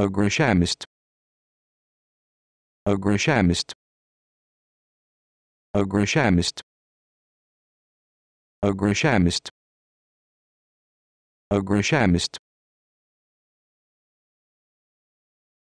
Agrochamist. Agrochamist. Agrochamist. Agrochamist. Agrochamist.